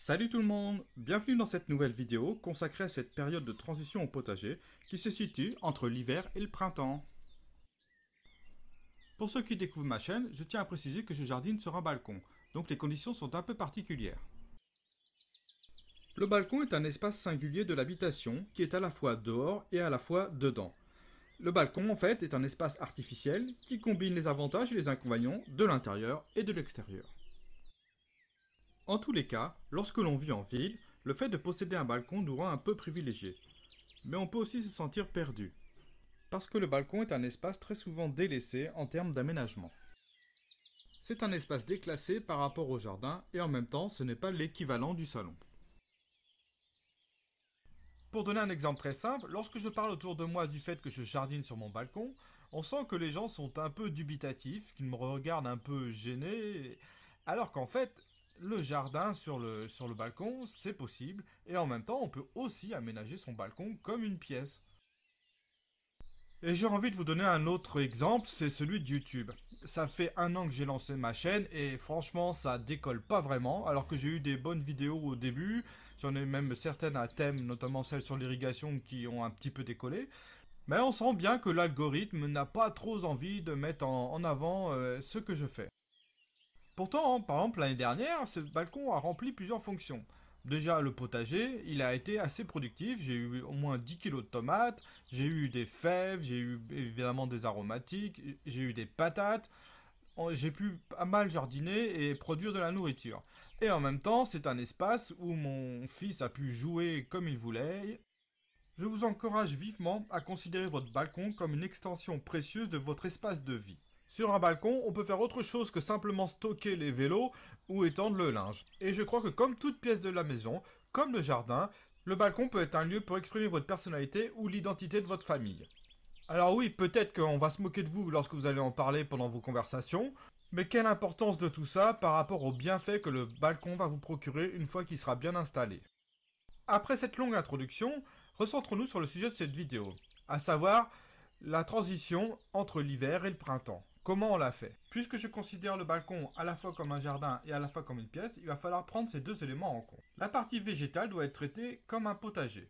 Salut tout le monde Bienvenue dans cette nouvelle vidéo consacrée à cette période de transition au potager qui se situe entre l'hiver et le printemps. Pour ceux qui découvrent ma chaîne, je tiens à préciser que je jardine sur un balcon, donc les conditions sont un peu particulières. Le balcon est un espace singulier de l'habitation qui est à la fois dehors et à la fois dedans. Le balcon en fait est un espace artificiel qui combine les avantages et les inconvénients de l'intérieur et de l'extérieur. En tous les cas, lorsque l'on vit en ville, le fait de posséder un balcon nous rend un peu privilégié. Mais on peut aussi se sentir perdu. Parce que le balcon est un espace très souvent délaissé en termes d'aménagement. C'est un espace déclassé par rapport au jardin et en même temps ce n'est pas l'équivalent du salon. Pour donner un exemple très simple, lorsque je parle autour de moi du fait que je jardine sur mon balcon, on sent que les gens sont un peu dubitatifs, qu'ils me regardent un peu gênés, alors qu'en fait, le jardin sur le, balcon, c'est possible, et en même temps, on peut aussi aménager son balcon comme une pièce. Et j'ai envie de vous donner un autre exemple, c'est celui de YouTube. Ça fait un an que j'ai lancé ma chaîne et franchement ça décolle pas vraiment, alors que j'ai eu des bonnes vidéos au début, j'en ai même certaines à thème, notamment celles sur l'irrigation qui ont un petit peu décollé. Mais on sent bien que l'algorithme n'a pas trop envie de mettre en, avant euh, ce que je fais. Pourtant, par exemple, l'année dernière, ce balcon a rempli plusieurs fonctions. Déjà, le potager, il a été assez productif. J'ai eu au moins 10 kilos de tomates, j'ai eu des fèves, j'ai eu évidemment des aromatiques, j'ai eu des patates. J'ai pu mal jardiner et produire de la nourriture. Et en même temps, c'est un espace où mon fils a pu jouer comme il voulait. Je vous encourage vivement à considérer votre balcon comme une extension précieuse de votre espace de vie. Sur un balcon, on peut faire autre chose que simplement stocker les vélos ou étendre le linge. Et je crois que comme toute pièce de la maison, comme le jardin, le balcon peut être un lieu pour exprimer votre personnalité ou l'identité de votre famille. Alors oui, peut-être qu'on va se moquer de vous lorsque vous allez en parler pendant vos conversations, mais quelle importance de tout ça par rapport aux bienfaits que le balcon va vous procurer une fois qu'il sera bien installé. Après cette longue introduction, recentrons-nous sur le sujet de cette vidéo, à savoir la transition entre l'hiver et le printemps. Comment on l'a fait Puisque je considère le balcon à la fois comme un jardin et à la fois comme une pièce, il va falloir prendre ces deux éléments en compte. La partie végétale doit être traitée comme un potager.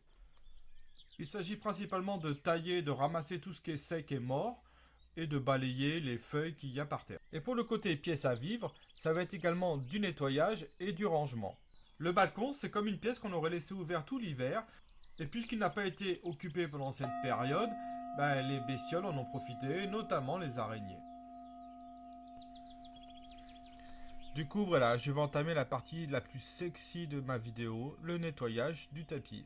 Il s'agit principalement de tailler, de ramasser tout ce qui est sec et mort, et de balayer les feuilles qu'il y a par terre. Et pour le côté pièce à vivre, ça va être également du nettoyage et du rangement. Le balcon, c'est comme une pièce qu'on aurait laissée ouverte tout l'hiver, et puisqu'il n'a pas été occupé pendant cette période, ben, les bestioles en ont profité, notamment les araignées. Du coup, voilà, je vais entamer la partie la plus sexy de ma vidéo, le nettoyage du tapis.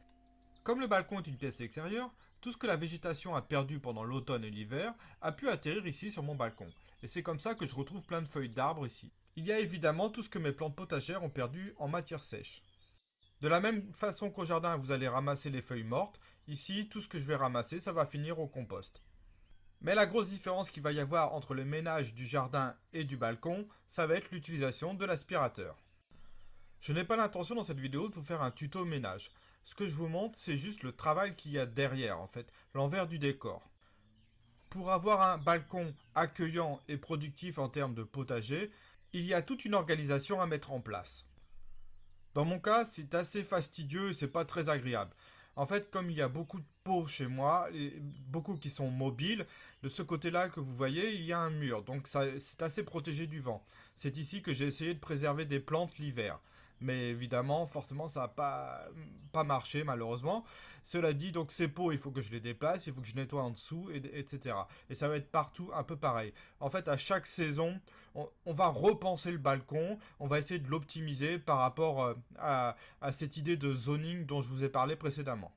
Comme le balcon est une pièce extérieure, tout ce que la végétation a perdu pendant l'automne et l'hiver a pu atterrir ici sur mon balcon. Et c'est comme ça que je retrouve plein de feuilles d'arbres ici. Il y a évidemment tout ce que mes plantes potagères ont perdu en matière sèche. De la même façon qu'au jardin, vous allez ramasser les feuilles mortes, ici, tout ce que je vais ramasser, ça va finir au compost. Mais la grosse différence qu'il va y avoir entre le ménage du jardin et du balcon, ça va être l'utilisation de l'aspirateur. Je n'ai pas l'intention dans cette vidéo de vous faire un tuto ménage. Ce que je vous montre, c'est juste le travail qu'il y a derrière en fait, l'envers du décor. Pour avoir un balcon accueillant et productif en termes de potager, il y a toute une organisation à mettre en place. Dans mon cas, c'est assez fastidieux et c'est pas très agréable. En fait, comme il y a beaucoup de pots chez moi, beaucoup qui sont mobiles, de ce côté-là que vous voyez, il y a un mur. Donc c'est assez protégé du vent. C'est ici que j'ai essayé de préserver des plantes l'hiver mais évidemment, forcément, ça n'a pas, marché, malheureusement. Cela dit, donc ces pots, il faut que je les déplace, il faut que je nettoie en dessous, etc. Et ça va être partout un peu pareil. En fait, à chaque saison, on, va repenser le balcon, on va essayer de l'optimiser par rapport euh, à cette idée de zoning dont je vous ai parlé précédemment.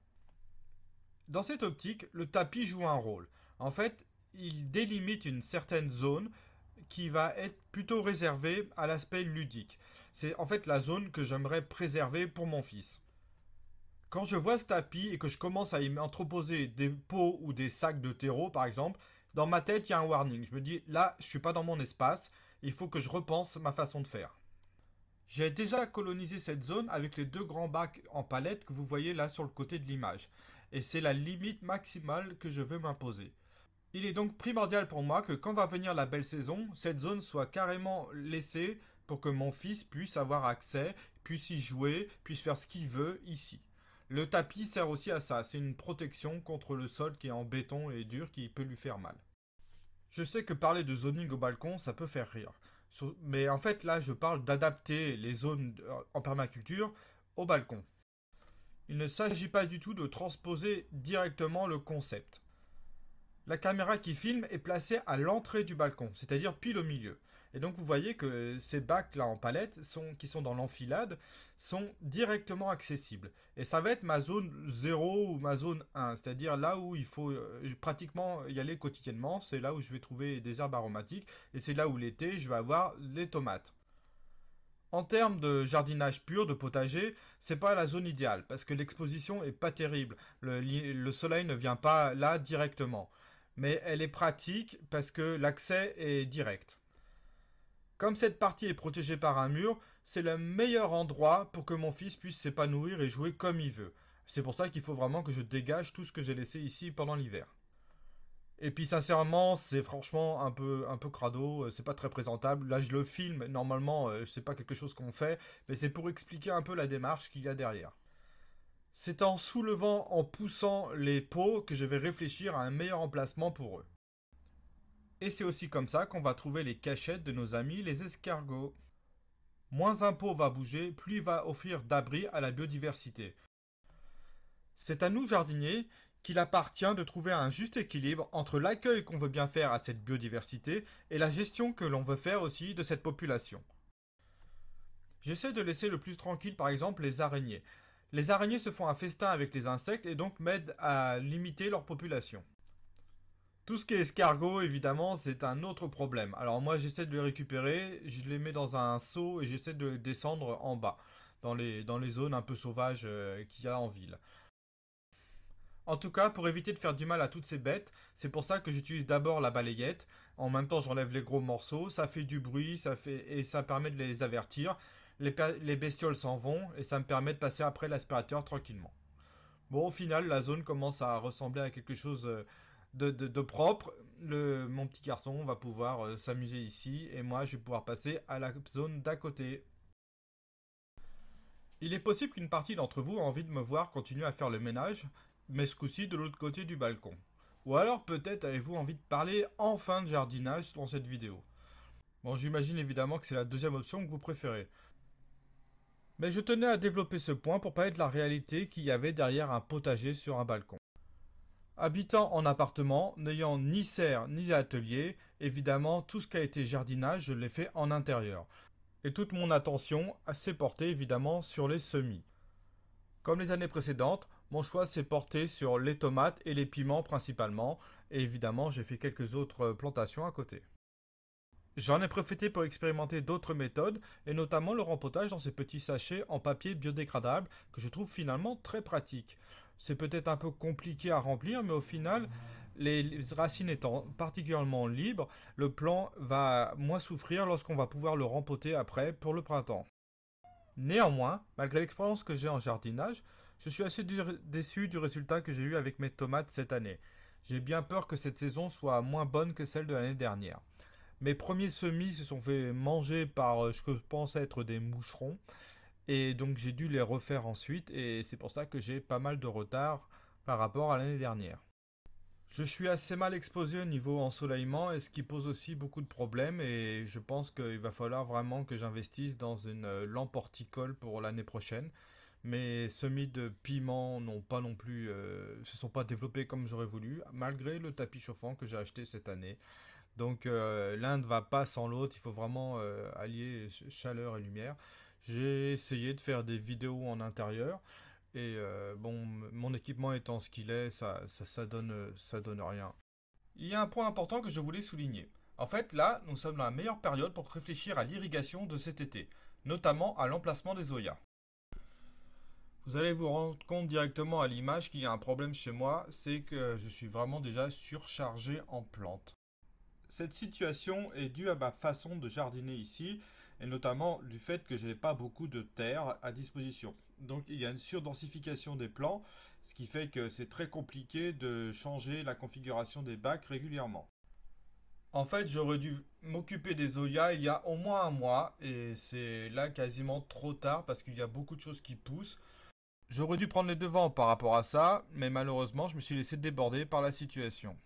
Dans cette optique, le tapis joue un rôle. En fait, il délimite une certaine zone qui va être plutôt réservée à l'aspect ludique. C'est en fait la zone que j'aimerais préserver pour mon fils. Quand je vois ce tapis et que je commence à y entreposer des pots ou des sacs de terreau par exemple, dans ma tête il y a un warning. Je me dis là je ne suis pas dans mon espace, il faut que je repense ma façon de faire. J'ai déjà colonisé cette zone avec les deux grands bacs en palette que vous voyez là sur le côté de l'image. Et c'est la limite maximale que je veux m'imposer. Il est donc primordial pour moi que quand va venir la belle saison, cette zone soit carrément laissée pour que mon fils puisse avoir accès, puisse y jouer, puisse faire ce qu'il veut ici. Le tapis sert aussi à ça, c'est une protection contre le sol qui est en béton et dur qui peut lui faire mal. Je sais que parler de zoning au balcon, ça peut faire rire. Mais en fait là, je parle d'adapter les zones en permaculture au balcon. Il ne s'agit pas du tout de transposer directement le concept. La caméra qui filme est placée à l'entrée du balcon, c'est-à-dire pile au milieu. Et donc vous voyez que ces bacs là en palette qui sont dans l'enfilade sont directement accessibles. Et ça va être ma zone 0 ou ma zone 1, c'est-à-dire là où il faut euh, pratiquement y aller quotidiennement, c'est là où je vais trouver des herbes aromatiques et c'est là où l'été je vais avoir les tomates. En termes de jardinage pur, de potager, c'est pas la zone idéale parce que l'exposition est pas terrible. le, soleil ne vient pas là directement. Mais elle est pratique parce que l'accès est direct. Comme cette partie est protégée par un mur, c'est le meilleur endroit pour que mon fils puisse s'épanouir et jouer comme il veut. C'est pour ça qu'il faut vraiment que je dégage tout ce que j'ai laissé ici pendant l'hiver. Et puis sincèrement, c'est franchement un peu un peu crado, euh, c'est pas très présentable. Là, je le filme, normalement, euh, c'est pas quelque chose qu'on fait, mais c'est pour expliquer un peu la démarche qu'il y a derrière. C'est en soulevant, en poussant les pots que je vais réfléchir à un meilleur emplacement pour eux. Et c'est aussi comme ça qu'on va trouver les cachettes de nos amis les escargots. Moins un pot va bouger, plus il va offrir d'abri à la biodiversité. C'est à nous, jardiniers, qu'il appartient de trouver un juste équilibre entre l'accueil qu'on veut bien faire à cette biodiversité et la gestion que l'on veut faire aussi de cette population. J'essaie de laisser le plus tranquille par exemple les araignées. Les araignées se font un festin avec les insectes et donc m'aident à limiter leur population. Tout ce qui est escargot, évidemment, c'est un autre problème. Alors moi, j'essaie de les récupérer, je les mets dans un seau et j'essaie de les descendre en bas, dans les, dans les zones un peu sauvages euh, qu'il y a en ville. En tout cas, pour éviter de faire du mal à toutes ces bêtes, c'est pour ça que j'utilise d'abord la balayette. En même temps, j'enlève les gros morceaux, ça fait du bruit, ça fait et ça permet de les avertir. Les, les bestioles s'en vont et ça me permet de passer après l'aspirateur tranquillement. Bon, au final, la zone commence à ressembler à quelque chose euh, de, propre, le, mon petit garçon va pouvoir euh, s'amuser ici et moi je vais pouvoir passer à la zone d'à côté. Il est possible qu'une partie d'entre vous ait envie de me voir continuer à faire le ménage, mais ce coup-ci de l'autre côté du balcon. Ou alors peut-être avez-vous envie de parler enfin de jardinage dans cette vidéo. Bon j'imagine évidemment que c'est la deuxième option que vous préférez. Mais je tenais à développer ce point pour parler de la réalité qu'il y avait derrière un potager sur un balcon. Habitant en appartement, n'ayant ni serre ni atelier, évidemment tout ce qui a été jardinage, je l'ai fait en intérieur. Et toute mon attention s'est portée évidemment sur les semis. Comme les années précédentes, mon choix s'est porté sur les tomates et les piments principalement, et évidemment j'ai fait quelques autres euh, plantations à côté. J'en ai profité pour expérimenter d'autres méthodes, et notamment le rempotage dans ces petits sachets en papier biodégradable, que je trouve finalement très pratique. C'est peut-être un peu compliqué à remplir, mais au final, les racines étant particulièrement libres, le plant va moins souffrir lorsqu'on va pouvoir le rempoter après pour le printemps. Néanmoins, malgré l'expérience que j'ai en jardinage, je suis assez déçu du résultat que j'ai eu avec mes tomates cette année. J'ai bien peur que cette saison soit moins bonne que celle de l'année dernière. Mes premiers semis se sont fait manger par euh, ce que je pense être des moucherons et donc j'ai dû les refaire ensuite et c'est pour ça que j'ai pas mal de retard par rapport à l'année dernière. Je suis assez mal exposé au niveau ensoleillement et ce qui pose aussi beaucoup de problèmes et je pense qu'il va falloir vraiment que j'investisse dans une euh, lampe horticole pour l'année prochaine. Mes semis de piment n'ont pas non plus, euh, se sont pas développés comme j'aurais voulu, malgré le tapis chauffant que j'ai acheté cette année. Donc euh, l'un ne va pas sans l'autre, il faut vraiment allier chaleur et lumière. J'ai essayé de faire des vidéos en intérieur. Et euh, bon, mon équipement étant ce qu'il est, ça, ça, donne, euh, ça donne rien. Il y a un point important que je voulais souligner. En fait, là, nous sommes dans la meilleure période pour réfléchir à l'irrigation de cet été, notamment à l'emplacement des zoyas. Vous allez vous rendre compte directement à l'image qu'il y a un problème chez moi, c'est que je suis vraiment déjà surchargé en plantes. Cette situation est due à ma façon de jardiner ici, et notamment du fait que je n'ai pas beaucoup de terre à disposition. Donc il y a une surdensification des plans, ce qui fait que c'est très compliqué de changer la configuration des bacs régulièrement. En fait, j'aurais dû m'occuper des Zoya il y a au moins un mois, et c'est là quasiment trop tard parce qu'il y a beaucoup de choses qui poussent. J'aurais dû prendre les devants par rapport à ça, mais malheureusement, je me suis laissé déborder par la situation.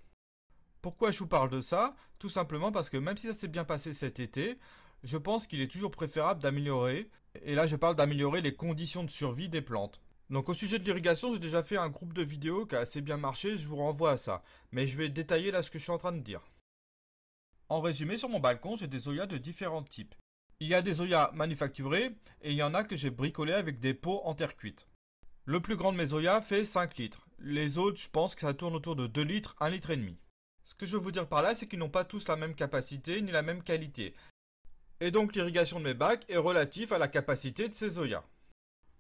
Pourquoi je vous parle de ça Tout simplement parce que même si ça s'est bien passé cet été, je pense qu'il est toujours préférable d'améliorer, et là je parle d'améliorer les conditions de survie des plantes. Donc au sujet de l'irrigation, j'ai déjà fait un groupe de vidéos qui a assez bien marché, je vous renvoie à ça. Mais je vais détailler là ce que je suis en train de dire. En résumé, sur mon balcon, j'ai des zoyas de différents types. Il y a des zoyas manufacturés, et il y en a que j'ai bricolé avec des pots en terre cuite. Le plus grand de mes zoyas fait 5 litres. Les autres, je pense que ça tourne autour de 2 litres, 1 litre et demi. Ce que je veux vous dire par là, c'est qu'ils n'ont pas tous la même capacité ni la même qualité et donc l'irrigation de mes bacs est relative à la capacité de ces zoyas.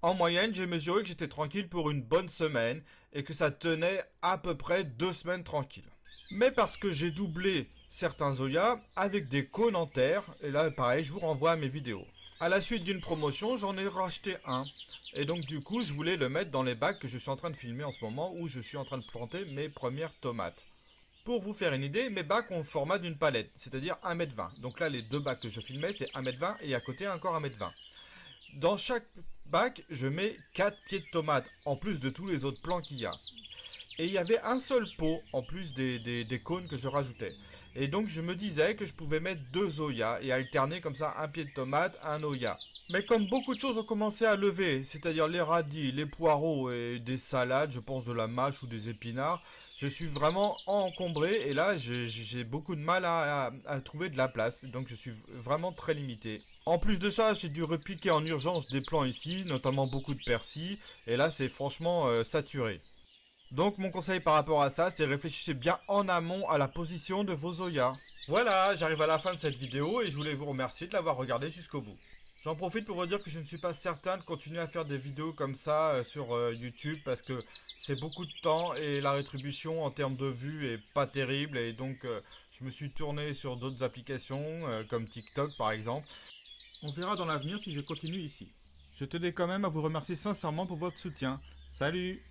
En moyenne, j'ai mesuré que j'étais tranquille pour une bonne semaine et que ça tenait à peu près deux semaines tranquilles. Mais parce que j'ai doublé certains Zoya avec des cônes en terre, et là pareil, je vous renvoie à mes vidéos. À la suite d'une promotion, j'en ai racheté un. Et donc du coup, je voulais le mettre dans les bacs que je suis en train de filmer en ce moment où je suis en train de planter mes premières tomates. Pour vous faire une idée, mes bacs ont le format d'une palette, c'est-à-dire 1m20. Donc là, les deux bacs que je filmais, c'est 1m20 et à côté encore 1m20. Dans chaque bac, je mets 4 pieds de tomate, en plus de tous les autres plants qu'il y a. Et il y avait un seul pot en plus des, cônes que je rajoutais. Et donc je me disais que je pouvais mettre deux Oya et alterner comme ça un pied de tomate, un Oya. Mais comme beaucoup de choses ont commencé à lever, c'est-à-dire les radis, les poireaux et des salades, je pense de la mâche ou des épinards, je suis vraiment encombré et là j'ai beaucoup de mal à, trouver de la place. Donc je suis vraiment très limité. En plus de ça, j'ai dû repiquer en urgence des plants ici, notamment beaucoup de persil. Et là c'est franchement euh, saturé. Donc mon conseil par rapport à ça, c'est réfléchissez bien en amont à la position de vos Zoya. Voilà, j'arrive à la fin de cette vidéo et je voulais vous remercier de l'avoir regardé jusqu'au bout. J'en profite pour vous dire que je ne suis pas certain de continuer à faire des vidéos comme ça euh, sur euh, YouTube parce que c'est beaucoup de temps et la rétribution en termes de vues est pas terrible et donc euh, je me suis tourné sur d'autres applications comme TikTok par exemple. On verra dans l'avenir si je continue ici. Je tenais quand même à vous remercier sincèrement pour votre soutien. Salut